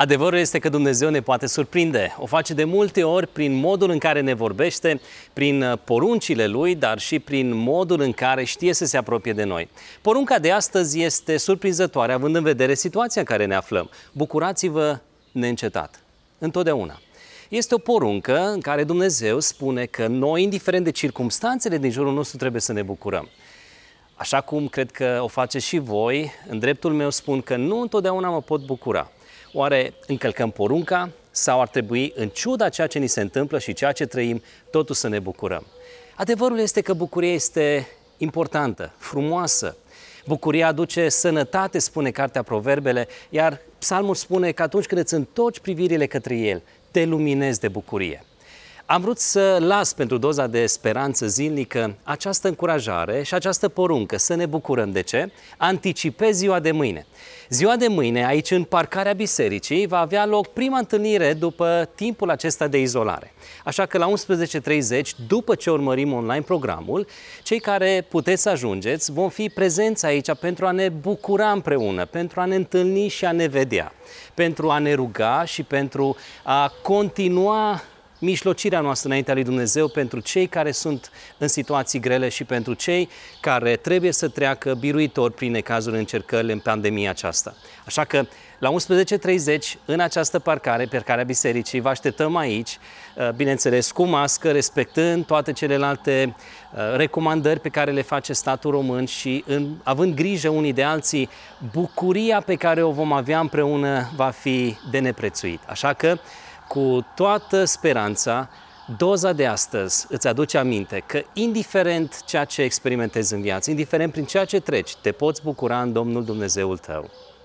Adevărul este că Dumnezeu ne poate surprinde. O face de multe ori prin modul în care ne vorbește, prin uh, poruncile Lui, dar și prin modul în care știe să se apropie de noi. Porunca de astăzi este surprinzătoare, având în vedere situația în care ne aflăm. Bucurați-vă neîncetat, întotdeauna. Este o poruncă în care Dumnezeu spune că noi, indiferent de circumstanțele din jurul nostru, trebuie să ne bucurăm. Așa cum cred că o faceți și voi, în dreptul meu spun că nu întotdeauna mă pot bucura. Oare încălcăm porunca sau ar trebui, în ciuda ceea ce ni se întâmplă și ceea ce trăim, totuși să ne bucurăm? Adevărul este că bucuria este importantă, frumoasă. Bucuria aduce sănătate, spune cartea Proverbele, iar psalmul spune că atunci când îți întorci privirile către el, te luminezi de bucurie. Am vrut să las pentru doza de speranță zilnică această încurajare și această poruncă, să ne bucurăm de ce, anticipez ziua de mâine. Ziua de mâine, aici în parcarea bisericii, va avea loc prima întâlnire după timpul acesta de izolare. Așa că la 11.30, după ce urmărim online programul, cei care puteți să ajungeți vom fi prezenți aici pentru a ne bucura împreună, pentru a ne întâlni și a ne vedea, pentru a ne ruga și pentru a continua mijlocirea noastră înaintea lui Dumnezeu pentru cei care sunt în situații grele și pentru cei care trebuie să treacă biruitor prin necazuri încercările în pandemia aceasta. Așa că la 11.30, în această parcare, parcarea bisericii, vă așteptăm aici, uh, bineînțeles, cu mască, respectând toate celelalte uh, recomandări pe care le face statul român și în, având grijă unii de alții, bucuria pe care o vom avea împreună va fi de neprețuit. Așa că cu toată speranța, doza de astăzi îți aduce aminte că indiferent ceea ce experimentezi în viață, indiferent prin ceea ce treci, te poți bucura în Domnul Dumnezeul tău.